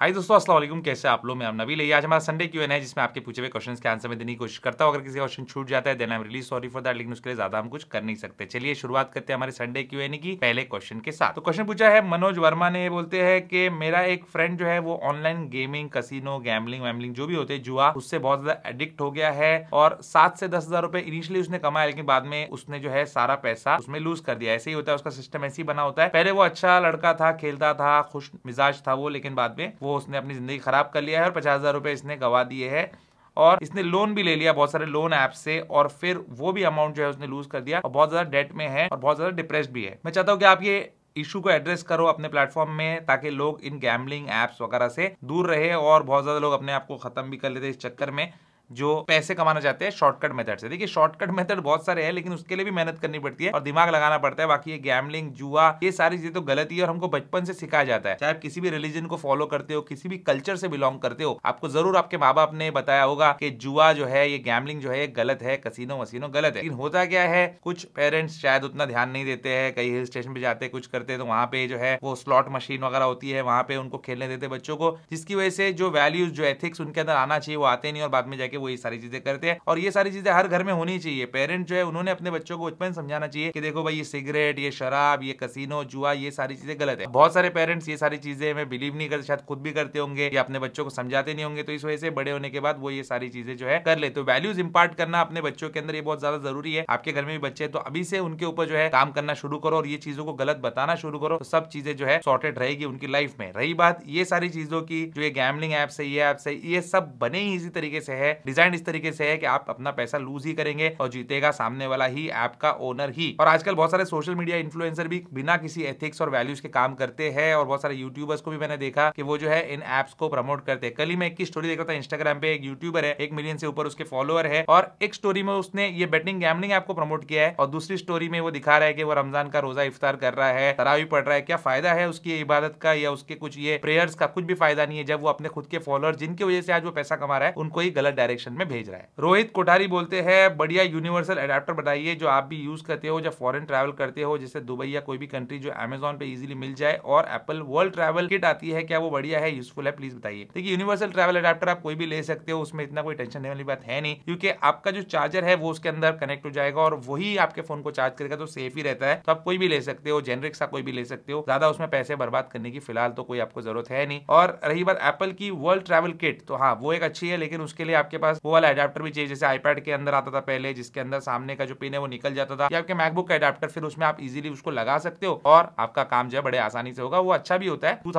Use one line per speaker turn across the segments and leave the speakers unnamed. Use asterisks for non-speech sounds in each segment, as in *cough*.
हाय दोस्तों अस्सलाम वालेकुम कैसे आप लोग मैं आप नबी लिया आज हमारा संडे क्यों है जिसमें आपके पूछे हुए क्वेश्चंस के आंसर में देने की कोशिश करता हूँ अगर किसी क्वेश्चन छूट जाता है then I am really sorry for that लेकिन उसके लिए ज्यादा हम कुछ कर नहीं सकते चलिए शुरुआत करते हैं हमारे संडे क्यों एन की पहले क्वेश्चन के साथ तो क्वेश्चन पूछा है मनोज वर्मा ने बोलते हैं कि मेरा एक फ्रेंड जो है वो ऑनलाइन गेमिंग कसिनो गैमलिंग वैमलिंग जो भी होते हैं जुआ उससे बहुत ज्यादा एडिक्ट हो गया है और सात से दस हजार रुपए इनिशियली उसने कमाया लेकिन बाद में उसने जो है सारा पैसा उसमें लूज कर दिया ऐसे ही होता है उसका सिस्टम ऐसे ही बना होता है पहले वो अच्छा लड़का था खेलता था खुश मिजाज था वो लेकिन बाद में वो उसने अपनी ज़िंदगी ख़राब कर लिया है और पचास हज़ार रुपए इसने गवा दिए है और इसने लोन भी ले लिया बहुत सारे लोन ऐप से और फिर वो भी अमाउंट जो है उसने लूज कर दिया और बहुत ज़्यादा डेट में है और बहुत ज़्यादा डिप्रेस भी है मैं चाहता हूँ कि आप ये इशू को एड्रेस करो अपने प्लेटफॉर्म में ताकि लोग इन गैमलिंग एप्स वगैरह से दूर रहे और बहुत ज़्यादा लोग अपने आप को ख़त्म भी कर लेते इस चक्कर में जो पैसे कमाना चाहते हैं शॉर्टकट मेथड से देखिए शॉर्टकट मेथड बहुत सारे हैं लेकिन उसके लिए भी मेहनत करनी पड़ती है और दिमाग लगाना पड़ता है बाकी ये गैमलिंग जुआ ये सारी चीजें तो गलत ही है और हमको बचपन से सिखाया जाता है चाहे आप किसी भी रिलीजन को फॉलो करते हो किसी भी कल्चर से बिलोंग करते हो आपको जरूर आपके माँ बाप ने बताया होगा कि जुआ जो है ये गैमलिंग जो है गलत है कसिनो वसीनो गलत है लेकिन होता क्या है कुछ पेरेंट्स शायद उतना ध्यान नहीं देते हैं कहीं हिल स्टेशन पे जाते कुछ करते हैं तो वहाँ पे जो है वो स्लॉट मशीन वगैरह होती है वहाँ पे उनको खेलने देते बच्चों को जिसकी वजह से जो वैल्यूज जो एथिक्स उनके अंदर आना चाहिए वो आते नहीं और बाद में जाके करके वो ये सारी चीजें करते हैं और ये सारी चीजें हर घर में होनी चाहिए पेरेंट जो है उन्होंने अपने बच्चों को बचपन समझाना चाहिए कि देखो भाई ये सिगरेट ये शराब ये कसीनो जुआ ये सारी चीजें गलत है बहुत सारे पेरेंट्स ये सारी चीजें मैं बिलीव नहीं करते शायद खुद भी करते होंगे या अपने बच्चों को समझाते नहीं होंगे तो इस वजह से बड़े होने के बाद वो ये सारी चीजें जो है कर ले तो वैल्यूज इंपार्ट करना अपने बच्चों के अंदर ये बहुत ज्यादा जरूरी है आपके घर में भी बच्चे तो अभी से उनके ऊपर जो है काम करना शुरू करो और ये चीजों को गलत बताना शुरू करो तो सब चीजें जो है सॉर्टेड रहेगी उनकी लाइफ में रही बात ये सारी चीजों की जो ये गैमलिंग एप्स है ये एप्स है ये सब बने ही इसी तरीके से है डिजाइन इस तरीके से है कि आप अपना पैसा लूज ही करेंगे और जीतेगा सामने वाला ही ऐप का ओनर ही और आजकल बहुत सारे सोशल मीडिया इन्फ्लुएंसर भी बिना किसी एथिक्स और वैल्यूज के काम करते हैं और बहुत सारे यूट्यूबर्स को भी मैंने देखा कि वो जो है इन एप्स को प्रमोट करते हैं कल ही मैं एक स्टोरी देख रहा था इंस्टाग्राम पे एक यूट्यूबर है एक मिलियन से ऊपर उसके फॉलोअर है और एक स्टोरी में उसने ये बेटिंग गैमलिंग ऐप को प्रमोट किया है और दूसरी स्टोरी में वो दिखा रहा है कि वो रमजान का रोजा इफ्तार कर रहा है तरावी पढ़ रहा है क्या फायदा है उसकी इबादत का या उसके कुछ ये प्रेयर्स का कुछ भी फायदा नहीं है जब वो अपने खुद के फॉलोअर जिनकी वजह से आज वो पैसा कमा रहा है उनको ही गलत डायरेक्ट डायरेक्शन में भेज रहा है रोहित कोठारी बोलते हैं बढ़िया यूनिवर्सल अडेप्टर बताइए जो आप भी यूज करते हो जब फॉरन ट्रैवल करते हो जैसे दुबई या कोई भी कंट्री जो एमेजोन पे इजिली मिल जाए और एप्पल वर्ल्ड ट्रैवल किट आती है क्या वो बढ़िया है यूजफुल है प्लीज बताइए देखिए यूनिवर्सल ट्रैवल अडेप्टर आप कोई भी ले सकते हो उसमें इतना कोई टेंशन देने वाली बात है नहीं क्योंकि आपका जो चार्जर है वो उसके अंदर कनेक्ट हो जाएगा और वही आपके फोन को चार्ज करेगा तो सेफ ही रहता है तो आप कोई भी ले सकते हो जेनरिक सा कोई भी ले सकते हो ज्यादा उसमें पैसे बर्बाद करने की फिलहाल तो कोई आपको जरूरत है नहीं और रही बात एप्पल की वर्ल्ड ट्रैवल किट तो हाँ वो एक अच्छी है लेकिन उसके लिए आपके पास वो वाला अडेप्टर भी चाहिए जैसे आईपैड के अंदर आता था पहले जिसके अंदर सामने का जो पिन है वो निकल जाता था आपके मैकबुक का अडेप्टर फिर उसमें आप इजिली उसको लगा सकते हो और आपका काम जो है बड़े आसानी से होगा वो अच्छा भी होता है टू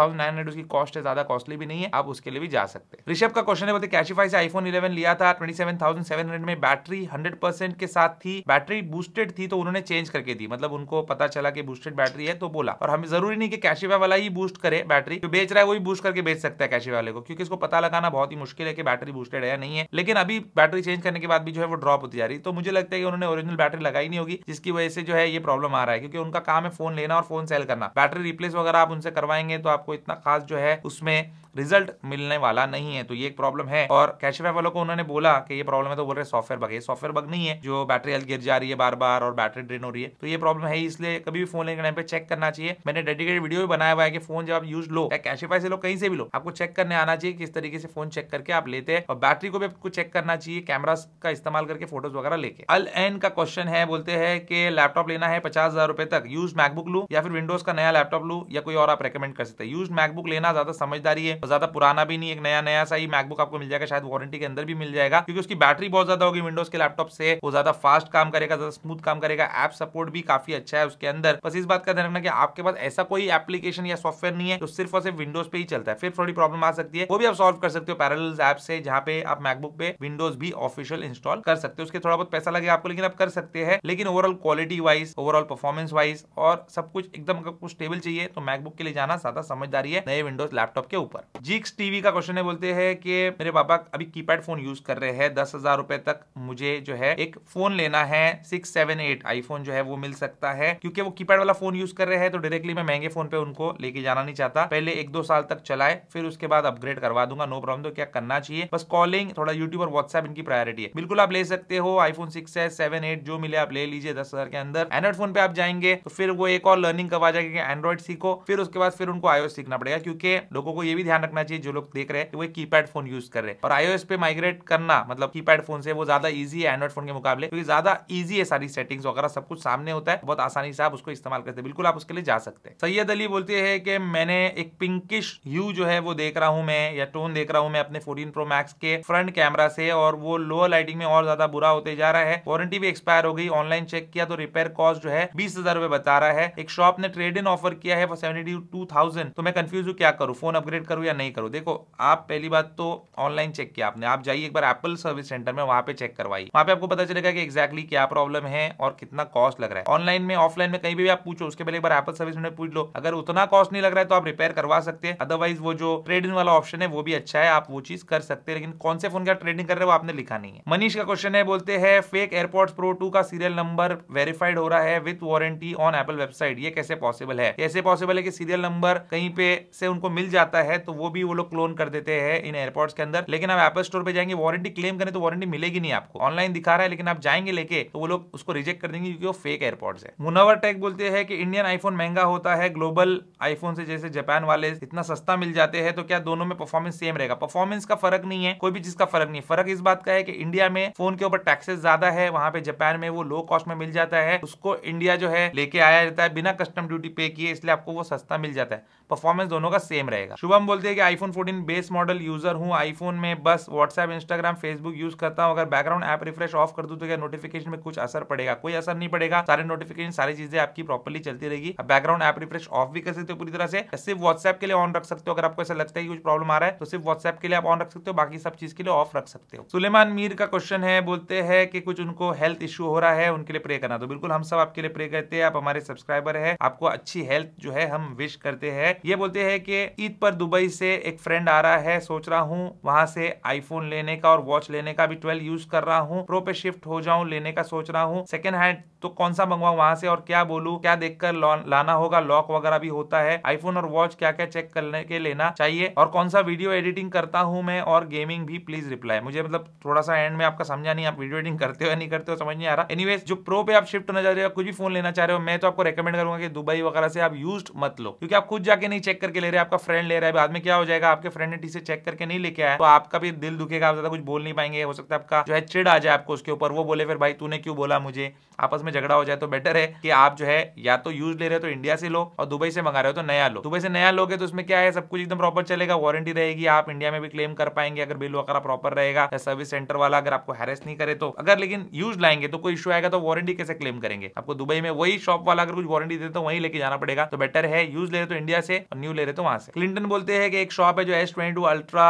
उसकी कॉस्ट है ज्यादा कॉस्टली भी नहीं है आप उसके लिए भी जा सकते हैं ऋषभ का क्वेश्चन है बोलते कैशिफाई से आईफोन इलेवन लिया था ट्वेंटी में बैटरी हंड्रेड के साथ थी बैटरी बूस्टेड थी तो उन्होंने चेंज करके दी मतलब उनको पता चला कि बूस्टेड बैटरी है तो बोला और हमें जरूरी नहीं कि कैशिफाई वाला ही बूस्ट करे बैटरी जो बेच रहा है वो ही बूस्ट करके बेच सकता है कैशिफाई वाले को क्योंकि इसको पता लगाना बहुत ही मुश्किल है कि बैटरी बूस्टेड है या नहीं है लेकिन अभी बैटरी चेंज करने के बाद भी जो है वो ड्रॉप होती जा रही तो मुझे लगता है कि उन्होंने ओरिजिनल बैटरी लगाई नहीं होगी जिसकी वजह से जो है ये प्रॉब्लम आ रहा है क्योंकि उनका काम है फोन लेना और फोन सेल करना बैटरी रिप्लेस वगैरह आप उनसे करवाएंगे तो आपको इतना खास जो है उसमें रिजल्ट मिलने वाला नहीं है तो ये एक प्रॉब्लम है और कैशफैप वालों को उन्होंने बोला कि ये प्रॉब्लम है तो बोल रहे सॉफ्टवेयर बग ये सॉफ्टवेयर बग नहीं है जो बैटरी हेल्थ गिर जा रही है बार बार और बैटरी ड्रेन हो रही है तो ये प्रॉब्लम है इसलिए कभी भी फोन लेने के टाइम पे चेक करना चाहिए मैंने डेडिकेटेड वीडियो भी बनाया हुआ है कि फोन जब आप यूज लो या कैशफाई से लो कहीं से भी लो आपको चेक करने आना चाहिए किस तरीके से फोन चेक करके आप लेते हैं और बैटरी को भी को चेक करना चाहिए कैमरा का इस्तेमाल करके फोटोज वगैरह लेके अल एन का क्वेश्चन है बोलते हैं कि लैपटॉप लेना है पचास हजार रुपए तक यूज मैकबुक लू या फिर विंडोज का नया लैपटॉप लू या कोई और आप रेकमेंड कर सकते हैं यूज मैकबुक लेना ज्यादा समझदारी है ज्यादा पुराना भी नहीं एक नया नया सा ही मैकबुक आपको मिल जाएगा शायद वारंटी के अंदर भी मिल जाएगा क्योंकि उसकी बैटरी बहुत ज्यादा होगी विंडोज के लैपटॉप से वो ज्यादा फास्ट काम करेगा ज्यादा स्मूथ काम करेगा एप सपोर्ट भी काफी अच्छा है उसके अंदर बस इस बात का ध्यान रखना कि आपके पास ऐसा कोई एप्लीकेशन या सॉफ्टवेयर नहीं है जो सिर्फ और सिर्फ विंडोज पे ही चलता है फिर थोड़ी प्रॉब्लम आ सकती है वो भी आप सॉल्व कर सकते हो पैरल ऐप से जहाँ पे आप मैकबुक मैकबुक पे विंडोज भी ऑफिशियल इंस्टॉल कर सकते हैं उसके थोड़ा बहुत पैसा लगे आपको लेकिन आप कर सकते हैं लेकिन overall quality wise overall performance wise और सब कुछ एकदम अगर कुछ स्टेबल चाहिए तो मैकबुक के लिए जाना ज्यादा समझदारी है नए विंडोज लैपटॉप के ऊपर जिक्स टीवी का क्वेश्चन है बोलते हैं कि मेरे पापा अभी कीपैड फोन यूज कर रहे हैं दस हजार रुपए तक मुझे जो है एक फोन लेना है सिक्स सेवन एट आईफोन जो है वो मिल सकता है क्योंकि वो कीपैड वाला फोन यूज कर रहे हैं तो डायरेक्टली मैं महंगे फोन पे उनको लेके जाना नहीं चाहता पहले एक दो साल तक चलाए फिर उसके बाद अपग्रेड करवा दूंगा नो प्रॉब्लम तो क्या करना चाहिए बस कॉलिंग थोड़ा यूट्यूब और व्हाट्सएप इनकी प्रायोरिटी है बिल्कुल आप ले सकते हो आईफोन सिक्स है सेवन एट जो मिले आप ले लीजिए दस हजार के अंदर एंड्रॉइड फोन पे आप जाएंगे तो फिर वो एक और लर्निंग कब आ जाएगी एंड्रॉइड सीखो फिर उसके बाद फिर उनको आईओएस सीखना पड़ेगा क्योंकि लोगों को ये भी ध्यान रखना चाहिए जो लोग देख रहे हैं कि वो कीपैड फोन यूज कर रहे हैं और आईओएस पे माइग्रेट करना मतलब कीपैड फोन से वो ज्यादा ईजी है एंड्रॉइड फोन के मुकाबले क्योंकि ज्यादा ईजी है सारी सेटिंग्स वगैरह सब कुछ सामने होता है बहुत आसानी से आप उसको इस्तेमाल करते हैं बिल्कुल आप उसके लिए जा सकते हैं सैयद अली बोलते है कि मैंने एक पिंकिश यू जो है वो देख रहा हूँ मैं या टोन देख रहा हूँ मैं अपने फोर्टीन प्रो मैक्स के फ्रंट कैमरा कैमरा से और वो लोअर लाइटिंग में और ज्यादा बुरा होते जा रहा है वारंटी भी एक्सपायर हो गई ऑनलाइन चेक किया तो रिपेयर कॉस्ट जो है बीस हजार बता रहा है एक शॉप ने ट्रेड इन ऑफर किया है सेवेंटी टू थाउजेंड तो मैं कंफ्यूज हूँ क्या करूँ फोन अपग्रेड करूँ या नहीं करूँ देखो आप पहली बात तो ऑनलाइन चेक किया आपने आप जाइए एक बार एप्पल सर्विस सेंटर में वहाँ पे चेक करवाई वहाँ पे आपको पता चलेगा कि एक्जैक्टली क्या प्रॉब्लम है और कितना कॉस्ट लग रहा है ऑनलाइन में ऑफलाइन में कहीं भी आप पूछो उसके पहले एक बार एप्पल सर्विस सेंटर पूछ लो अगर उतना कॉस्ट नहीं लग रहा है तो आप रिपेयर करवा सकते हैं अदरवाइज वो जो ट्रेड इन वाला ऑप्शन है वो भी अच्छा है आप वो चीज कर सकते हैं लेकिन कौन से फोन का ट्रेडिंग कर रहे हो आपने लिखा नहीं है मनीष का क्वेश्चन है बोलते हैं फेक एयरपोर्ट प्रो टू का सीरियल नंबर वेरीफाइड हो रहा है with warranty on Apple website ये कैसे पॉसिबल है कैसे पॉसिबल है कि सीरियल नंबर कहीं पे से उनको मिल जाता है तो वो भी वो लोग क्लोन कर देते हैं इन एयरपोर्ट्स के अंदर लेकिन आप एपल स्टोर पे जाएंगे वारंटी क्लेम करें तो वारंटी मिलेगी नहीं आपको ऑनलाइन दिखा रहा है लेकिन आप जाएंगे लेके तो वो लोग उसको रिजेक्ट कर देंगे क्योंकि वो फेक एयरपोर्ट्स है मुनावर टेक बोलते हैं कि इंडियन आईफोन महंगा होता है ग्लोबल आईफोन से जैसे जापान वाले इतना सस्ता मिल जाते हैं तो क्या दोनों में परफॉर्मेंस सेम रहेगा परफॉर्मेंस का फर्क नहीं है कोई भी चीज का फर्क फर्क नहीं फर्क इस बात का है कि इंडिया में फोन के ऊपर टैक्सेस ज्यादा है वहां पे जापान में वो लो कॉस्ट में मिल जाता है उसको इंडिया जो है लेके आया जाता है बिना कस्टम ड्यूटी पे किए इसलिए आपको वो सस्ता मिल जाता है परफॉर्मेंस दोनों का सेम रहेगा शुभम बोलते हैं कि iPhone fourteen base model user हूँ आईफोन में बस व्हाट्सएप इंस्टाग्राम फेसबुक यूज करता हूँ अगर बैकग्राउंड ऐप रिफ्रेश ऑफ कर दू तो क्या नोटिफिकेशन में कुछ असर पड़ेगा कोई असर नहीं पड़ेगा सारे नोटिफिकेशन सारी चीजें आपकी प्रॉपरली चलती रहेगी बैकग्राउंड ऐप रिफ्रेश ऑफ भी कर सकते हो पूरी तरह से सिर्फ व्हाट्सएप के लिए ऑन रख सकते हो अगर आपको ऐसा लगता है कि कुछ प्रॉब्लम आ रहा है तो सिर्फ व्हाट्सएप के लिए आप ऑन रख सकते हो बाकी सब चीज के लिए ऑफ रख सकते हो सुलेमान मीर का क्वेश्चन है बोलते हैं कि कुछ उनको हेल्थ इश्यू हो रहा है उनके लिए प्रे करना तो बिल्कुल हम सब आपके लिए प्रे करते हैं आप हमारे सब्सक्राइबर है आपको अच्छी हेल्थ जो है हम विश करते हैं ये बोलते हैं कि ईद पर दुबई से एक फ्रेंड आ रहा है सोच रहा हूँ वहां से आईफोन लेने का और वॉच लेने का भी ट्वेल्व यूज कर रहा हूँ प्रो पे शिफ्ट हो जाऊँ लेने का सोच रहा हूँ सेकेंड हैंड तो कौन सा मंगवाऊ वहां से और क्या बोलू क्या देखकर लाना होगा लॉक वगैरह भी होता है आईफोन और वॉच क्या क्या चेक करने के लेना चाहिए और कौन सा वीडियो एडिटिंग करता हूँ मैं और गेमिंग भी प्लीज रिप्लाई रिप्लाई मुझे मतलब थोड़ा सा एंड में आपका समझा नहीं आप वीडियो एडिंग करते हो या नहीं करते हो समझ नहीं आ रहा एनीवेज जो प्रो पे आप शिफ्ट होना चाह रहे हो कुछ भी फोन लेना चाह रहे हो मैं तो आपको रेकमेंड करूंगा कि दुबई वगैरह से आप यूज मत लो क्योंकि आप खुद जाके नहीं चेक करके ले रहे आपका फ्रेंड ले रहा है बाद में क्या हो जाएगा आपके फ्रेंड ने टीसी चेक करके नहीं लेके आया तो आपका भी दिल दुखेगा आप ज्यादा कुछ बोल नहीं पाएंगे हो सकता है आपका जो है चिड़ आ जाए आपको उसके ऊपर वो बोले फिर भाई तूने क्यों बोला मुझे आपस में झगड़ा हो जाए तो बेटर है कि आप जो है या तो यूज ले रहे हो तो इंडिया से लो और दुबई से मंगा रहे हो तो नया लो दुबई से नया लोगे तो उसमें क्या है सब कुछ एकदम प्रॉपर चलेगा वारंटी रहेगी आप इंडिया में भी क्लेम कर पाएंगे अगर बिल वगैरह प्रॉपर रहेगा या सर्विस सेंटर वाला अगर आपको हैरेस नहीं करे तो अगर लेकिन यूज लाएंगे तो कोई इशू आएगा तो वारंटी कैसे क्लेम करेंगे आपको दुबई में वही शॉप वाला अगर कुछ वारंटी देते तो वहीं लेके जाना पड़ेगा तो बेटर है यूज ले रहे तो इंडिया से और न्यू ले रहे तो वहां से क्लिंटन बोलते हैं कि एक शॉप है जो एस ट्वेंटी अल्ट्रा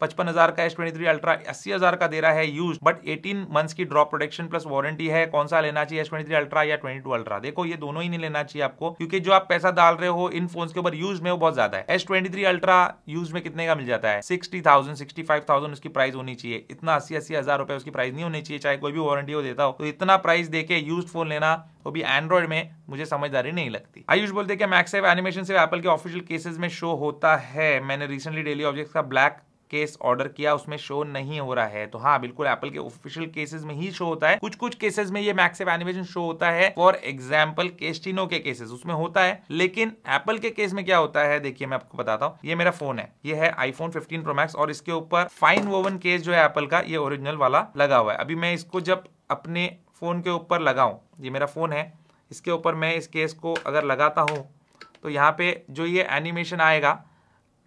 पचपन हजार का एस ट्वेंटी थ्री अल्ट्रा अस्सी हजार का दे रहा है यूज बट एटीन मंथ्स की ड्रॉप प्रोटेक्शन प्लस वारंटी है कौन सा लेना चाहिए एस ट्वेंटी थ्री अल्ट्रा या ट्वेंटी टू अल्ट्रा देखो ये दोनों ही नहीं लेना चाहिए आपको क्योंकि जो आप पैसा डाल रहे हो इन फोन के ऊपर यूज में वो बहुत ज्यादा है S twenty three ultra use में कितने का मिल जाता है sixty thousand sixty five thousand उसकी प्राइस होनी चाहिए इतना अस्सी अस्सी हजार रुपए उसकी प्राइस नहीं होनी चाहिए चाहे कोई भी वारंटी हो देता हो तो इतना प्राइस देके यूज फोन लेना वो भी एंड्रॉइड में मुझे समझदारी नहीं लगती आयुष बोलते कि मैक्सेव एनिमेशन से एप्पल के ऑफिशियल केसेस में शो होता है मैंने रिसेंटली डेली ऑब्जेक्ट का ब्लैक केस ऑर्डर किया उसमें शो नहीं हो रहा है तो हाँ बिल्कुल एप्पल के ऑफिशियल केसेस में ही शो होता है कुछ कुछ केसेस में ये मैक्सिव एनिमेशन शो होता है फॉर एग्जाम्पल केस्टिनो के केसेस उसमें होता है लेकिन एप्पल के केस में क्या होता है देखिए मैं आपको बताता हूँ ये मेरा फोन है ये है आईफोन फिफ्टीन प्रोमैक्स और इसके ऊपर फाइन वोवन केस जो है एप्पल का ये ओरिजिनल वाला लगा हुआ है अभी मैं इसको जब अपने फोन के ऊपर लगाऊ ये मेरा फोन है इसके ऊपर मैं इस केस को अगर लगाता हूँ तो यहाँ पे जो ये एनिमेशन आएगा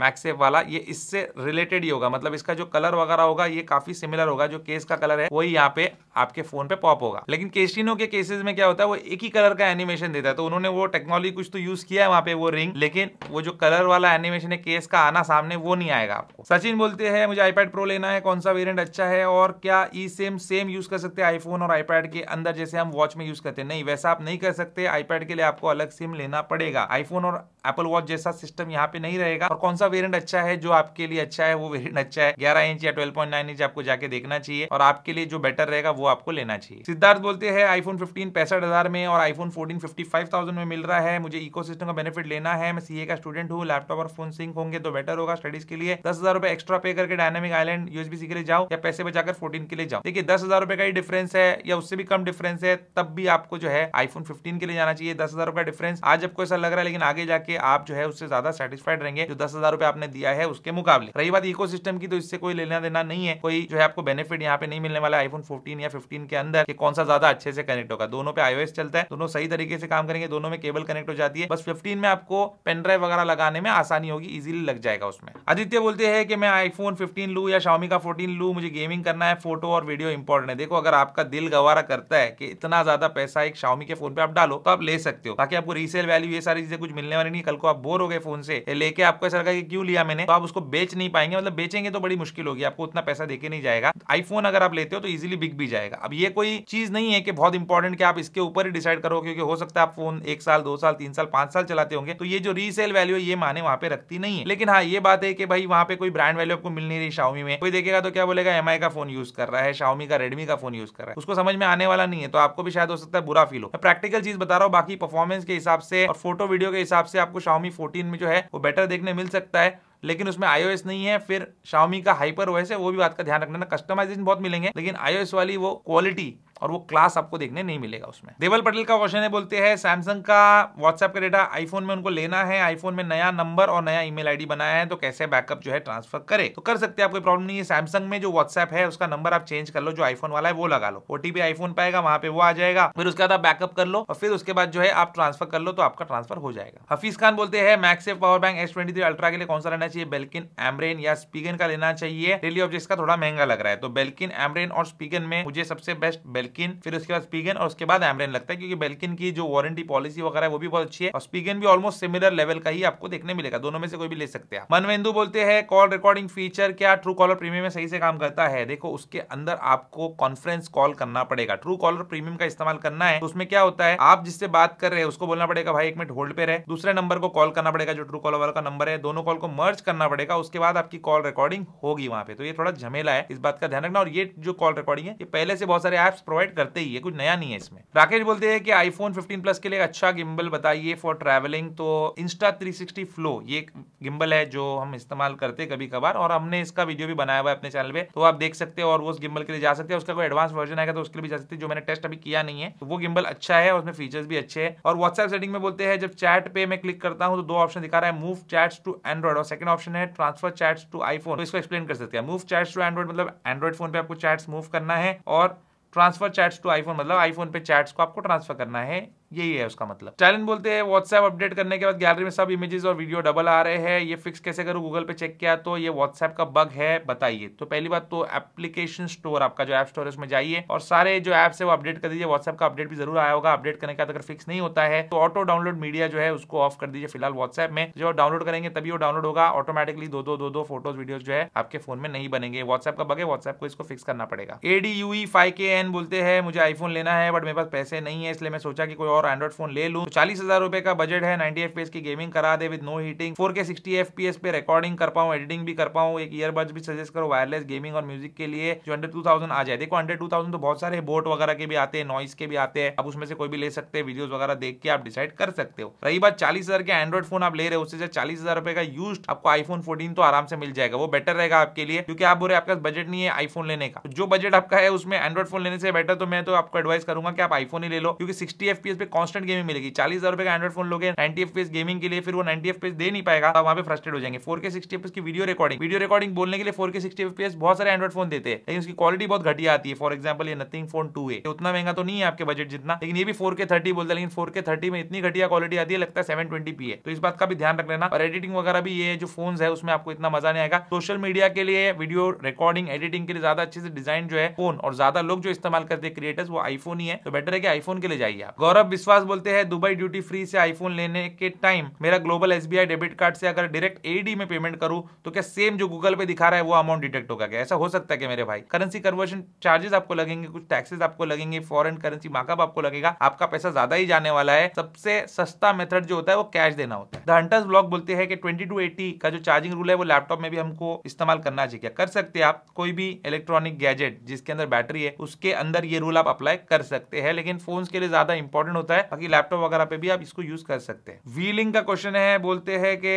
मैक्सेप वाला ये इससे रिलेटेड ही होगा मतलब इसका जो कलर वगैरह होगा ये काफ़ी सिमिलर होगा जो केस का कलर है वही यहाँ पे आपके फोन पे पॉप होगा लेकिन केस्टिनो के केसेस में क्या होता है वो एक ही कलर का एनिमेशन देता है तो उन्होंने वो टेक्नोलॉजी कुछ तो यूज किया है वहां पे वो रिंग लेकिन वो जो कलर वाला एनिमेशन है केस का आना सामने वो नहीं आएगा आपको सचिन बोलते हैं मुझे आईपैड प्रो लेना है कौन सा वेरियंट अच्छा है और क्या ई सेम सेम यूज कर सकते हैं आईफोन और आईपैड के अंदर जैसे हम वॉच में यूज करते हैं नहीं वैसा आप नहीं कर सकते आईपैड के लिए आपको अलग सिम लेना पड़ेगा आईफोन और एप्पल वॉच जैसा सिस्टम यहाँ पे नहीं रहेगा और कौन सा वेरियंट अच्छा है जो आपके लिए अच्छा है वो वेरियंट अच्छा है ग्यारह इंच या ट्वेल्व इंच आपको जाके देखना चाहिए और आपके लिए जो बेटर रहेगा वो आपको लेना चाहिए सिद्धार्थ बोलते हैं आईफोन फिफ्टीन पैसठ हजार में और iPhone fourteen fifty five thousand में मिल रहा है मुझे इकोसिस्टम का बेनिफिट लेना है मैं सीए का स्टूडेंट हूँ लैपटॉप और फोन सिंक होंगे तो बेटर होगा स्टडीज के लिए दस हजार रुपए एक्स्ट्रा पे करके डायनामिक आइलैंड यूएसबीसी के लिए जाओ या पैसे बचाकर फोर्टीन के लिए जाओ देखिए दस हजार रुपए का ही डिफरेंस है या उससे भी कम डिफरेंस है तब भी आपको जो है आईफोन फिफ्टीन के लिए जाना चाहिए दस हजार डिफरेंस आज आपको ऐसा लग रहा है लेकिन आगे जाके आप जो है उससे ज्यादा सेटिस्फाइड रहेंगे जो दस हजार रुपए आपने दिया है उसके मुकाबले रही बात इको की तो इससे कोई लेना देना नहीं है कोई जो है आपको बेनिफिट यहाँ पे नहीं मिलने वाला आईफोन फोर्टीन या फिफ्टीन के अंदर कि कौन सा ज्यादा अच्छे से कनेक्ट होगा दोनों पे आईओएस चलता है दोनों सही तरीके से काम करेंगे दोनों में केबल कनेक्ट हो जाती है बस फिफ्टीन में आपको पेनड्राइव वगैरह लगाने में आसानी होगी इजिली लग जाएगा उसमें आदित्य बोलते हैं कि मैं आईफोन फिफ्टीन लू या शामी का फोर्टीन लू मुझे गेमिंग करना है फोटो और वीडियो इंपॉर्टेंट है देखो अगर आपका दिल गवारा करता है कि इतना ज्यादा पैसा एक शामी के फोन पे आप डालो तो आप ले सकते हो ताकि आपको रीसेल वैल्यू ये सारी चीजें कुछ मिलने वाली नहीं कल को आप बोर हो गए फोन से लेके आपको ऐसा लगा कि क्यों लिया मैंने तो आप उसको बेच नहीं पाएंगे मतलब बेचेंगे तो बड़ी मुश्किल होगी आपको उतना पैसा देके नहीं जाएगा आईफोन अगर आप लेते हो तो इजिली बिक भी जाएगा जाएगा अब ये कोई चीज नहीं है कि बहुत इंपॉर्टेंट कि आप इसके ऊपर ही डिसाइड करो क्योंकि हो सकता है आप फोन एक साल दो साल तीन साल पांच साल चलाते होंगे तो ये जो रीसेल वैल्यू है ये माने वहां पे रखती नहीं है लेकिन हाँ ये बात है कि भाई वहां पे कोई ब्रांड वैल्यू आपको मिल नहीं रही शाउमी में कोई देखेगा तो क्या बोलेगा एम का फोन यूज कर रहा है शाउमी का रेडमी का फोन यूज कर रहा है उसको समझ में आने वाला नहीं है तो आपको भी शायद हो सकता है बुरा फील हो मैं प्रैक्टिकल चीज बता रहा हूँ बाकी परफॉर्मेंस के हिसाब से और फोटो वीडियो के हिसाब से आपको शाउमी फोर्टीन में जो है वो बेटर देखने मिल सकता है लेकिन उसमें आईओएस नहीं है फिर शाओमी का हाइपर ओएस है वो भी बात का ध्यान रखना कस्टमाइजेशन बहुत मिलेंगे लेकिन आईओएस वाली वो क्वालिटी और वो क्लास आपको देखने नहीं मिलेगा उसमें देवल पटेल का क्वेश्चन है बोलते हैं सैमसंग का व्हाट्सएप का डेटा आईफोन में उनको लेना है आईफोन में नया नंबर और नया ईमेल आईडी बनाया है तो कैसे बैकअप जो है ट्रांसफर करे तो कर सकते हैं आपको प्रॉब्लम नहीं है सैमसंग में जो व्हाट्सएप है उसका नंबर आप चेंज कर लो जो आईफोन वाला है वो लगा लो ओटीपी आईफोन पाएगा वहां पे वो आ जाएगा फिर उसके बाद बैकअप कर लो और फिर उसके बाद जो है आप ट्रांसफर कर लो तो आपका ट्रांसफर हो जाएगा हफीज खान बोलते हैं MagSafe power bank S twenty ultra के लिए कौन सा लेना चाहिए बेल्किन एमरेन या स्पीगन का लेना चाहिए डेली ऑब्जेक्ट का थोड़ा महंगा लग रहा है तो बेल्किन एमरेन और स्पीगन में मुझे सबसे बेस्ट बेल्किन बेल्किन फिर उसके बाद स्पीगन और उसके बाद एमरेन लगता है क्योंकि बेल्किन की जो वारंटी पॉलिसी वगैरह है वो भी बहुत अच्छी है और स्पीगन भी ऑलमोस्ट सिमिलर लेवल का ही आपको देखने मिलेगा दोनों में से कोई भी ले सकते हैं मनवेंदु बोलते हैं कॉल रिकॉर्डिंग फीचर क्या ट्रू कॉलर प्रीमियम में सही से काम करता है देखो उसके अंदर आपको कॉन्फ्रेंस कॉल करना पड़ेगा ट्रू कॉलर प्रीमियम का इस्तेमाल करना है तो उसमें क्या होता है आप जिससे बात कर रहे हैं उसको बोलना पड़ेगा भाई एक मिनट होल्ड पे रहे दूसरे नंबर को कॉल करना पड़ेगा जो ट्रू कॉलर वाला का नंबर है दोनों कॉल को मर्ज करना पड़ेगा उसके बाद आपकी कॉल रिकॉर्डिंग होगी वहां पे तो ये थोड़ा झमेला है इस बात का ध्यान रखना और ये जो कॉल रिकॉर्डिंग है ये पहले से बहुत सारे एप्स प्रोवाइड प्रोवाइड करते ही है कुछ नया नहीं है इसमें राकेश बोलते हैं कि आईफोन 15 प्लस के लिए अच्छा गिम्बल बताइए फॉर ट्रैवलिंग तो इंस्टा 360 फ्लो ये गिम्बल है जो हम इस्तेमाल करते हैं कभी कभार और हमने इसका वीडियो भी बनाया हुआ है अपने चैनल पे तो आप देख सकते हैं और वो उस गिम्बल के लिए जा सकते हैं उसका कोई एडवांस वर्जन आएगा तो उसके लिए भी जा सकते हैं जो मैंने टेस्ट अभी किया नहीं है तो वो गिम्बल अच्छा है और उसमें फीचर्स भी अच्छे हैं और व्हाट्सएप सेटिंग में बोलते हैं जब चैट पे मैं क्लिक करता हूँ तो दो ऑप्शन दिखा रहा है मूव चैट्स टू एंड्रॉइड और सेकंड ऑप्शन है ट्रांसफर चैट्स टू आईफोन तो इसको एक्सप्लेन कर सकते हैं मूव चैट्स टू एंड्रॉइड मतलब एंड्रॉइड फोन पे आपको चैट्स मूव करना है और ट्रांसफर चैट्स टू आईफोन मतलब आईफोन पे चैट्स को आपको ट्रांसफर करना है यही है उसका मतलब स्टालिन बोलते हैं व्हाट्सएप अपडेट करने के बाद गैलरी में सब इमेजेस और वीडियो डबल आ रहे हैं ये फिक्स कैसे करूं गूगल पे चेक किया तो ये व्हाट्सएप का बग है बताइए तो पहली बात तो एप्लीकेशन स्टोर आपका जो ऐप स्टोर है उसमें जाइए और सारे जो एप्स है वो अपडेट कर दीजिए व्हाट्सएप का अपडेट भी जरूर आया होगा अपडेट करने का अगर फिक्स नहीं होता है तो ऑटो डाउनलोड मीडिया जो है उसको ऑफ कर दीजिए फिलहाल व्हाट्सएप में जो डाउनलोड करेंगे तभी वो डाउनलोड होगा ऑटोमेटिकली दो दो दो दो फोटोज वीडियो जो है आपके फोन में नहीं बनेंगे व्हाट्सएप का बग है व्हाट्सएप को इसको फिक्स करना पड़ेगा यू फाइव के एन बोलते हैं मुझे आईफोन लेना है बट मेरे पास पैसे नहीं है इसलिए मैं सोचा कि कोई और और एंड्रॉइड फोन ले लूँ तो चालीस हजार रुपए का बजट है नाइनटी एफ की गेमिंग करा दे with no heating four K sixty F पे रिकॉर्डिंग कर पाऊँ एडिटिंग भी कर पाऊँ एक ईयरबड्स भी सजेस्ट करो वायरलेस गेमिंग और म्यूजिक के लिए जो अंडर टू थाउजेंड आ जाए देखो अंडर टू थाउजेंड तो बहुत सारे बोट वगैरह के भी आते हैं नॉइस के भी आते हैं आप उसमें से कोई भी ले सकते हैं वीडियोज वगैरह देख के आप डिसाइड कर सकते हो रही बात चालीस हजार के एंड्रॉइड फोन आप ले रहे हो उससे चालीस हजार रुपए का यूज आपको आईफोन फोर्टीन तो आराम से मिल जाएगा वो बेटर रहेगा आपके लिए क्योंकि आप बोले आपका बजट नहीं है आईफोन लेने का तो जो बजट आपका है उसमें एंड्रॉइड फोन लेने से बेटर तो मैं तो आपको एडवाइस करूंगा कि आप आईफोन ही ले लो क्योंकि सिक्सटी एफ पे कॉन्स्टेंट गेमिंग मिलेगी चालीस हजार का एंड्रॉइड फोन लोगे नाइन्टी एफ गेमिंग के लिए फिर वो नाइन्टी एफ दे नहीं पाएगा वहां पे फ्रस्ट्रेट हो जाएंगे फोर के की वीडियो रिकॉर्डिंग वीडियो रिकॉर्डिंग बोलने के लिए फोर के बहुत सारे एंड्रॉइड फोन देते हैं लेकिन उसकी क्वालिटी बहुत घटिया आती है फॉर एग्जाम्पल ये नथिंग फोन टू है उतना महंगा तो नहीं है आपके बजट जितना लेकिन ये भी फोर के थर्टी बोलता है लेकिन फोर के थर्टी में इतनी घटिया क्वालिटी आती है लगता है सेवन ट्वेंटी पी है तो इस बात का भी ध्यान रख लेना और एडिटिंग वगैरह भी ये जो फोन है उसमें आपको इतना मजा नहीं आएगा सोशल मीडिया के लिए वीडियो रिकॉर्डिंग एडिटिंग के लिए ज्यादा अच्छे से डिजाइन जो है फोन और ज्यादा लोग जो इस्तेमाल करते हैं क्रिएटर्स वो आईफोन ही है तो बेटर है कि आईफोन के लिए जाइए गौरव विश्वास बोलते हैं दुबई ड्यूटी फ्री से आईफोन लेने के टाइम मेरा ग्लोबल एसबीआई डेबिट कार्ड से अगर डायरेक्ट एडी में पेमेंट करूं तो क्या सेम जो गूगल पे दिखा रहा है वो अमाउंट डिटेक्ट होगा क्या ऐसा हो सकता है क्या मेरे भाई करेंसी कन्वर्जन चार्जेस आपको लगेंगे कुछ टैक्सेस आपको लगेंगे फॉरन करेंसी माकअप आपको लगेगा आपका पैसा ज्यादा ही जाने वाला है सबसे सस्ता मेथड जो होता है वो कैश देना होता है द हंटर्स ब्लॉग बोलते हैं कि ट्वेंटी का जो चार्जिंग रूल है वो लैपटॉप में भी हमको इस्तेमाल करना चाहिए क्या कर सकते हैं आप कोई भी इलेक्ट्रॉनिक गैजेट जिसके अंदर बैटरी है उसके अंदर ये रूल आप अप्लाई कर सकते हैं लेकिन फोन के लिए ज्यादा इंपॉर्टेंट होता होता है बाकी लैपटॉप वगैरह पे भी आप इसको यूज कर सकते हैं व्हीलिंग का क्वेश्चन है बोलते हैं कि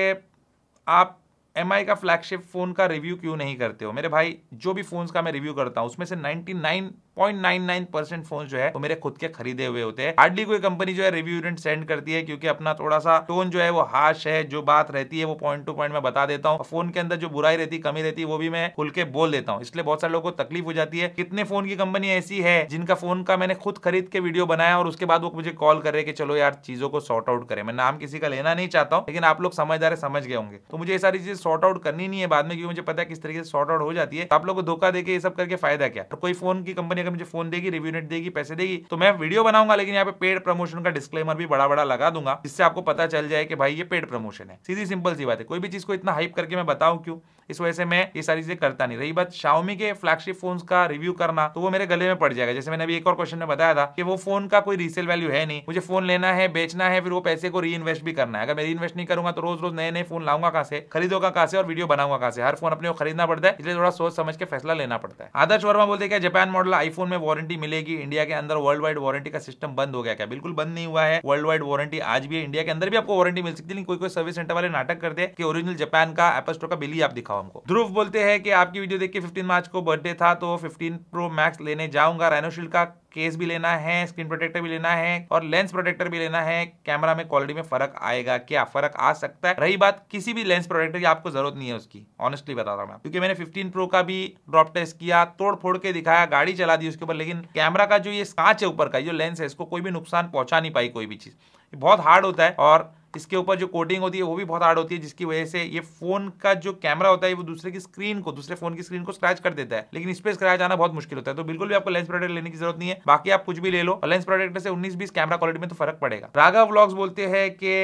आप एम का फ्लैगशिप फोन का रिव्यू क्यों नहीं करते हो मेरे भाई जो भी फोन्स का मैं रिव्यू करता हूँ उसमें से 99 0.99 परसेंट फोन जो है वो मेरे खुद के खरीदे हुए होते हैं हार्डली कोई कंपनी जो है रिव्यू यूनिट सेंड करती है क्योंकि अपना थोड़ा सा टोन जो है वो हाश है जो बात रहती है वो पॉइंट टू पॉइंट मैं बता देता हूँ फोन के अंदर जो बुराई रहती कमी रहती वो भी मैं खुल के बोल देता हूँ इसलिए बहुत सारे लोगों को तकलीफ हो जाती है कितने फोन की कंपनी ऐसी है जिनका फोन का मैंने खुद खरीद के वीडियो बनाया और उसके बाद वो मुझे कॉल कर रहे कि चलो यार चीजों को सॉर्ट आउट करें मैं नाम किसी का लेना नहीं चाहता हूँ लेकिन आप लोग समझदार समझ गए होंगे तो मुझे ये सारी चीज सॉर्ट आउट करनी नहीं है बाद में क्योंकि मुझे पता है किस तरीके से सॉर्ट आउट हो जाती है आप लोग को धोखा देकर ये सब करके फायदा क्या कोई फोन की कंपनी कंपनी अगर मुझे फोन देगी रिव्यू नेट देगी पैसे देगी तो मैं वीडियो बनाऊंगा लेकिन यहाँ पे पेड प्रमोशन का डिस्क्लेमर भी बड़ा बड़ा लगा दूंगा जिससे आपको पता चल जाए कि भाई ये पेड प्रमोशन है सीधी सिंपल सी बात है कोई भी चीज को इतना हाइप करके मैं बताऊँ क्यों इस वजह से मैं ये सारी चीजें करता नहीं रही बात शाओमी के फ्लैगशिप फोन का रिव्यू करना तो वो मेरे गले में पड़ जाएगा जैसे मैंने अभी एक और क्वेश्चन में बताया था कि वो फोन का कोई रीसेल वैल्यू है नहीं मुझे फोन लेना है बेचना है फिर वो पैसे को री भी करना है अगर मैं री नहीं करूंगा तो रोज रोज नए नए फोन लाऊंगा कहा से खरीदोगा कहा से और वीडियो बनाऊंगा कहा से हर फोन अपने को खरीदना पड़ता है इसलिए थोड़ा सोच समझ के फैसला लेना पड़ता है आदर्श वर्मा बोलते क्या जापान मॉडल आईफोन में वारंटी मिलेगी इंडिया के अंदर वर्ल्ड वाइड वारंटी का सिस्टम बंद हो गया क्या बिल्कुल बंद नहीं हुआ है वर्ल्ड वाइड वारंटी आज भी इंडिया के अंदर भी आपको वारंटी मिल सकती है कोई कोई सर्विस सेंटर वाले नाटक करते हैं कि ओरिजिनल जापान का एपस्टो का बिल ही आप दिखाओ कॉम को ध्रुव बोलते हैं कि आपकी वीडियो देख के फिफ्टीन मार्च को बर्थडे था तो फिफ्टीन प्रो मैक्स लेने जाऊंगा रेनोशील का केस भी लेना है स्क्रीन प्रोटेक्टर भी लेना है और लेंस प्रोटेक्टर भी लेना है कैमरा में क्वालिटी में फर्क आएगा क्या फर्क आ सकता है रही बात किसी भी लेंस प्रोटेक्टर की आपको जरूरत नहीं है उसकी ऑनेस्टली बता रहा हूँ क्योंकि मैंने 15 प्रो का भी ड्रॉप टेस्ट किया तोड़ फोड़ के दिखाया गाड़ी चला दी उसके ऊपर लेकिन कैमरा का जो ये कांच है ऊपर का जो लेंस है इसको कोई भी नुकसान पहुंचा नहीं पाई कोई भी चीज बहुत हार्ड होता है और इसके ऊपर जो कोडिंग होती है वो भी बहुत हार्ड होती है जिसकी वजह से ये फोन का जो कैमरा होता है वो दूसरे की स्क्रीन को दूसरे फोन की स्क्रीन को स्क्रैच कर देता है लेकिन इस पर स्क्रैच आना बहुत मुश्किल होता है तो बिल्कुल भी आपको लेंस प्रोडक्ट लेने की जरूरत नहीं है बाकी आप कुछ भी ले लो लेंस प्रोडक्ट से उन्नीस बीस कैमरा क्वालिटी में तो फर्क पड़ेगा राघा व्लॉग्स बोलते हैं कि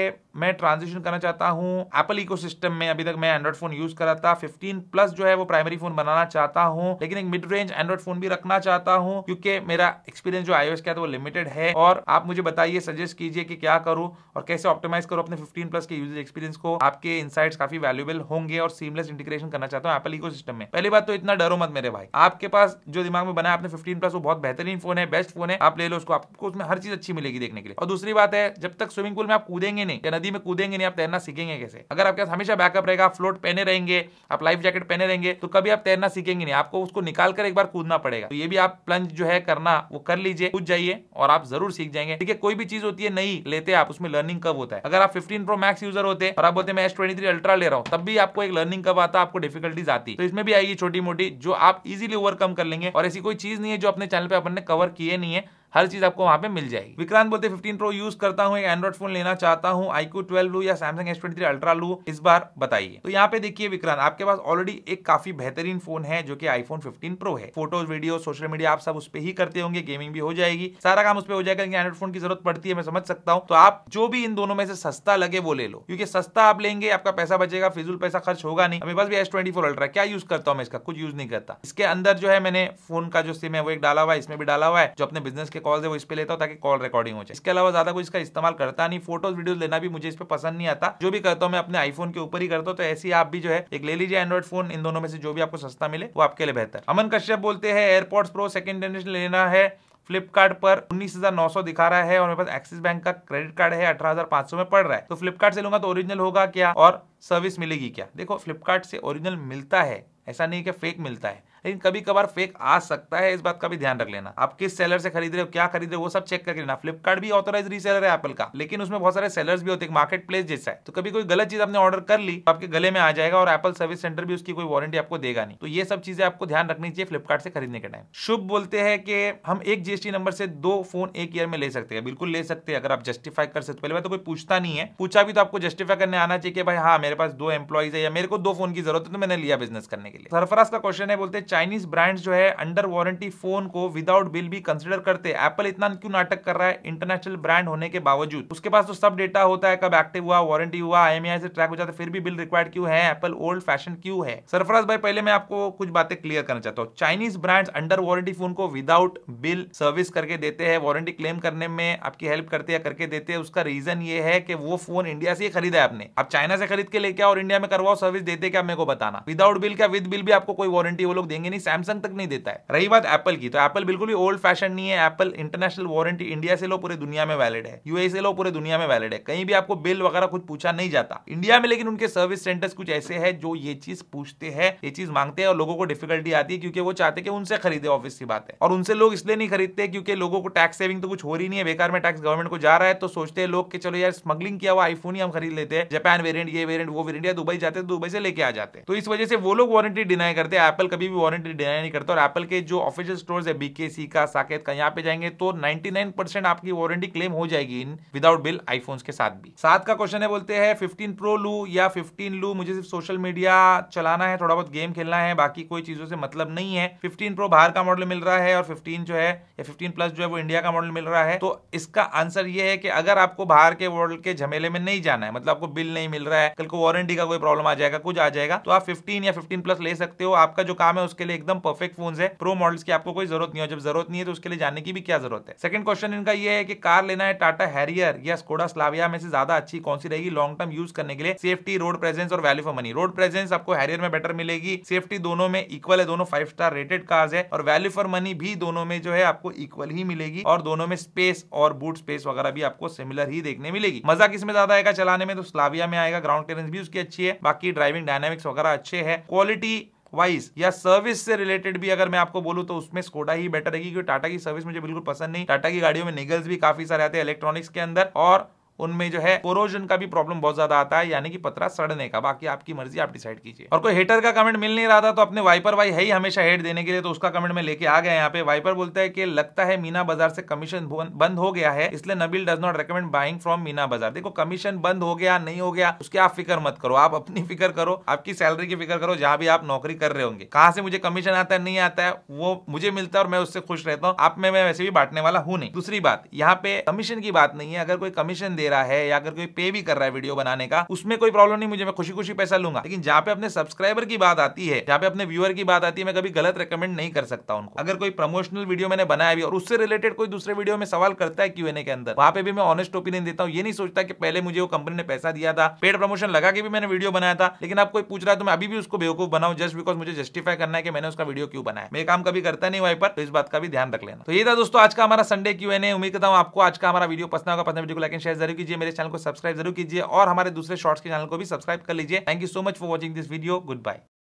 मैं ट्रांजिशन करना चाहता हूँ एपल इको में अभी तक मैं एंड्रॉइड फोन यूज करा था फिफ्टीन प्लस जो है वो प्राइमरी फोन बनाना चाहता हूँ लेकिन एक मिड रेंज एंड्रॉइड फोन भी रखना चाहता हूँ क्योंकि मेरा एक्सपीरियंस जो आईओएस का है तो वो लिमिटेड है और आप मुझे बताइए सजेस्ट कीजिए कि क्या करूँ और कैसे ऑप्टिमाइज करूँ और अपने 15 प्लस के यूजर एक्सपीरियंस को आपके इनसाइट्स काफी वैल्यूबल होंगे और सीमलेस इंटीग्रेशन करना चाहता हूँ एप्पल इकोसिस्टम में पहली बात तो इतना डरो मत मेरे भाई आपके पास जो दिमाग में बना आपने 15 प्लस वो बहुत बेहतरीन फोन है बेस्ट फोन है आप ले लो उसको आपको उसमें हर चीज अच्छी मिलेगी देखने के लिए और दूसरी बात है जब तक स्विमिंग पूल में आप कूदेंगे नहीं या नदी में कूदेंगे नहीं आप तैरना सीखेंगे कैसे अगर आपके पास हमेशा बैकअप रहेगा आप फ्लोट पहने रहेंगे आप लाइफ जैकेट पहने रहेंगे तो कभी आप तैरना सीखेंगे नहीं आपको उसको निकाल कर एक बार कूदना पड़ेगा तो ये भी आप प्लंज जो है करना वो कर लीजिए कूद जाइए और आप जरूर सीख जाएंगे ठीक है कोई भी चीज होती है नहीं लेते आप उसमें लर्निंग कब होता है अगर आप फिफ्टीन प्रो मैक्स यूजर होते और आप बोलते मैं ट्वेंटी अल्ट्रा ले रहा हूँ तब भी आपको एक लर्निंग कब आता आपको डिफिकल्टीज आती तो इसमें भी आएगी छोटी मोटी जो आप इजिली ओवरकम कर लेंगे और ऐसी कोई चीज नहीं है जो अपने चैनल पर अपने कवर किए नहीं है हर चीज आपको वहां पे मिल जाएगी विक्रांत बोलते फिफ्टीन प्रो यूज करता हूँ एंड्रॉइड फोन लेना चाहता हूँ आईक्यू ट्वेल्व लू या सैमसंग एस ट्वेंटी अल्ट्रा लू इस बार बताइए तो यहाँ पे देखिए विक्रांत आपके पास ऑलरेडी एक काफी बेहतरीन फोन है जो कि आईफोन फिफ्टीन प्रो है फोटोज वीडियो सोशल मीडिया आप सब उस पर ही करते होंगे गेमिंग भी हो जाएगी सारा काम उस पर हो जाएगा एंड्रॉइड फोन की जरूरत पड़ती है मैं समझ सकता हूँ तो आप जो भी इन दोनों में से सस्ता लगे वो ले लो क्योंकि सस्ता आप लेंगे आपका पैसा बचेगा फिजुल पैसा खर्च होगा नहीं मेरे पास भी एस ट्वेंटी फोर अल्ट्रा क्या यूज करता हूँ मैं इसका कुछ यूज नहीं करता इसके अंदर जो है मैंने फोन का जो सिम है वो एक डाला हुआ है इसमें भी डाला हुआ है जो अपने बिजनेस के के कॉल है वो इस पर लेता हूँ ताकि कॉल रिकॉर्डिंग हो जाए इसके अलावा ज्यादा कुछ इसका इस्तेमाल करता नहीं फोटोज वीडियो लेना भी मुझे इस पर पसंद नहीं आता जो भी करता हूँ मैं अपने आईफोन के ऊपर ही करता हूँ तो ऐसी आप भी जो है एक ले लीजिए एंड्रॉइड फोन इन दोनों में से जो भी आपको सस्ता मिले वो आपके लिए बेहतर अमन कश्यप बोलते हैं एयरपोर्ट्स प्रो सेकंड जनरेशन लेना है फ्लिपकार्ट पर 19,900 दिखा रहा है और मेरे पास एक्सिस बैंक का क्रेडिट कार्ड है 18,500 में पड़ रहा है तो फ्लिपकार्ट से लूंगा तो ओरिजिनल होगा क्या और सर्विस मिलेगी क्या देखो फ्लिपकार्ट से ओरिजिनल मिलता है ऐसा नहीं कि फेक मिलता है लेकिन कभी कभार फेक आ सकता है इस बात का भी ध्यान रख लेना आप किस सेलर से खरीद रहे हो क्या खरीद रहे हो वो सब चेक करके लेना फ्लिपकार्ट भी ऑथोराइज रीसेलर है एप्पल का लेकिन उसमें बहुत सारे सेलर्स भी होते हैं मार्केट प्लेस जैसा है तो कभी कोई गलत चीज आपने ऑर्डर कर ली तो आपके गले में आ जाएगा और एप्पल सर्विस सेंटर भी उसकी कोई वारंटी आपको देगा नहीं तो ये सब चीजें आपको ध्यान रखनी चाहिए फ्लिपकार्ट से खरीदने के टाइम शुभ बोलते हैं कि हम एक जीएसटी नंबर से दो फोन एक ईयर में ले सकते हैं बिल्कुल ले सकते हैं अगर आप जस्टिफाई कर सकते पहले बात तो कोई पूछता नहीं है पूछा भी तो आपको जस्टिफाई करने आना चाहिए कि भाई हाँ मेरे पास दो एम्प्लॉइज है या मेरे को दो फोन की जरूरत है तो मैंने लिया बिजनेस करने के लिए सरफराज का क्वेश्चन है बोलते चाइनीज ब्रांड्स जो है अंडर वारंटी फोन को विदाउट बिल भी कंसिडर करते हैं एप्पल इतना क्यों नाटक कर रहा है इंटरनेशनल ब्रांड होने के बावजूद उसके पास तो सब डेटा होता है कब एक्टिव हुआ वारंटी हुआ आई से ट्रैक हो जाता है फिर भी बिल रिक्वायर्ड क्यों है एप्पल ओल्ड फैशन क्यों है सरफराज भाई पहले मैं आपको कुछ बातें क्लियर करना चाहता हूँ Chinese brands under warranty phone को विदाउट बिल सर्विस करके देते हैं वारंटी क्लेम करने में आपकी हेल्प करते हैं करके देते हैं उसका रीजन ये है कि वो फोन इंडिया से ही खरीदा है आपने आप चाइना से खरीद के लेके और इंडिया में करवाओ सर्विस देते क्या मेरे को बताना विदाउट बिल क्या विद बिल भी आपको कोई वारंटी वो लोग देंगे देंगे नहीं सैमसंग तक नहीं देता है रही बात एप्पल की तो एप्पल बिल्कुल भी ओल्ड फैशन नहीं है एप्पल इंटरनेशनल वारंटी इंडिया से लो पूरे दुनिया में वैलिड है यूएस से लो पूरे दुनिया में वैलिड है कहीं भी आपको बिल वगैरह कुछ पूछा नहीं जाता इंडिया में लेकिन उनके सर्विस सेंटर्स कुछ ऐसे है जो ये चीज पूछते हैं ये चीज मांगते हैं और लोगों को डिफिकल्टी आती है क्योंकि वो चाहते कि उनसे खरीदे ऑफिस की बात है और उनसे लोग इसलिए नहीं खरीदते क्योंकि लोगों को टैक्स सेविंग तो कुछ हो रही नहीं है बेकार में टैक्स गवर्नमेंट को जा रहा है तो सोचते हैं लोग कि चलो यार स्मगलिंग किया हुआ आईफोन ही हम खरीद लेते हैं जापान वेरियंट ये वेरियंट वो वेरियंट या दुबई जाते दुबई तो से लेके आ जाते तो इस वजह से वो लोग वारंटी डिनाई करते हैं एप्पल कभी भी वारंटी डिनाई नहीं करता और एप्पल के जो ऑफिशियल स्टोर्स है बीकेसी का साकेत का यहाँ पे जाएंगे तो 99 परसेंट आपकी वारंटी क्लेम हो जाएगी इन विदाउट बिल आईफोन्स के साथ भी साथ का क्वेश्चन है बोलते हैं फिफ्टीन प्रो लू या फिफ्टीन लू मुझे सिर्फ सोशल मीडिया चलाना है थोड़ा बहुत गेम खेलना है बाकी कोई चीजों से मतलब नहीं है फिफ्टीन प्रो बाहर का मॉडल मिल रहा है और फिफ्टीन जो है या फिफ्टीन प्लस जो है वो इंडिया का मॉडल मिल रहा है तो इसका आंसर ये है कि अगर आपको बाहर के वर्ल्ड के झमेले में नहीं जाना है मतलब आपको बिल नहीं मिल रहा है कल को वारंटी का कोई प्रॉब्लम आ जाएगा कुछ आ जाएगा तो आप फिफ्टीन या फिफ्टीन प्लस ले सकते हो आपका जो काम है उसके उसके लिए एकदम परफेक्ट फोन है प्रो मॉडल्स की आपको कोई जरूरत नहीं है जब जरूरत नहीं है तो उसके लिए जाने की भी क्या जरूरत है सेकंड क्वेश्चन इनका यह है कि कार लेना है टाटा हैरियर या स्कोडा स्लाविया में से ज्यादा अच्छी कौन सी रहेगी लॉन्ग टर्म यूज करने के लिए सेफ्टी रोड प्रेजेंस और value for money road presence आपको हैरियर में बेटर मिलेगी सेफ्टी दोनों में इक्वल है दोनों फाइव स्टार रेटेड कार्स है और वैल्यू फॉर मनी भी दोनों में जो है आपको इक्वल ही मिलेगी और दोनों में स्पेस और बूट स्पेस वगैरह भी आपको सिमिलर ही देखने मिलेगी मजा किसमें ज्यादा आएगा चलाने में तो स्लाविया में आएगा ग्राउंड क्लियरेंस भी उसकी अच्छी है बाकी ड्राइविंग डायनेमिक्स वगैरह अच्छे है क्वालिटी वाइज या सर्विस से रिलेटेड भी अगर मैं आपको बोलू तो उसमें स्कोडा ही बेटर रहेगी क्योंकि टाटा की सर्विस मुझे बिल्कुल पसंद नहीं टाटा की गाड़ियों में निगल्स भी काफी सारे आते हैं इलेक्ट्रॉनिक्स के अंदर और उनमें जो है कोरोजन का भी प्रॉब्लम बहुत ज्यादा आता है यानी कि पतरा सड़ने का बाकी आपकी मर्जी आप डिसाइड कीजिए और कोई हेटर का कमेंट मिल नहीं रहा था तो अपने वाइपर भाई है ही हमेशा हेट देने के लिए तो उसका कमेंट में लेके आ गया यहाँ पे वाइपर बोलता है कि लगता है मीना बाजार से कमीशन बंद हो गया है इसलिए Nabeel does not recommend buying from Meena Bazaar देखो कमीशन बंद हो गया नहीं हो गया उसके आप फिक्र मत करो आप अपनी *laughs* फिक्र करो आपकी सैलरी की फिक्र करो जहां भी आप नौकरी कर रहे होंगे कहां से मुझे कमीशन आता है नहीं आता है वो मुझे मिलता है और मैं उससे खुश रहता हूँ आप में मैं वैसे भी बांटने वाला हूँ नहीं दूसरी बात यहाँ पे कमीशन की बात नहीं है अगर कोई कमीशन दे रहा है या अगर कोई पे भी कर रहा है वीडियो बनाने का उसमें कोई प्रॉब्लम नहीं मुझे मैं खुशी खुशी पैसा लूंगा लेकिन जहाँ पे अपने सब्सक्राइबर की बात आती है जहाँ पे अपने व्यूअर की बात आती है मैं कभी गलत रिकमेंड नहीं कर सकता उनको अगर कोई प्रमोशनल वीडियो मैंने बनाया भी और उससे रिलेटेड कोई दूसरे वीडियो में सवाल करता है क्यूएनए के अंदर वहां पे भी मैं ऑनेस्ट ओपिनियन देता हूँ ये नहीं सोचता कि पहले मुझे वो कंपनी ने पैसा दिया था पेड प्रमोशन लगा के भी मैंने वीडियो बनाया था लेकिन आप कोई पूछ रहा है तो मैं अभी भी उसको बेवकूफ बनाऊ जस्ट बिकॉज मुझे जस्टिफाई करना है कि मैंने उसका वीडियो क्यों बनाया मैं काम कभी करता नहीं वाई पर तो इस बात का भी ध्यान रख लेना तो ये था दोस्तों आज का हमारा संडे क्यू एन उम्मीद करता हूँ आपको आज का हमारा वीडियो पसंद होगा पसंद वीडियो को लाइक एंड शेयर जरूर कीजिए मेरे चैनल को सब्सक्राइब जरूर कीजिए और हमारे दूसरे शॉर्ट्स के चैनल को भी सब्सक्राइब कर लीजिए thank you so much for watching this video good bye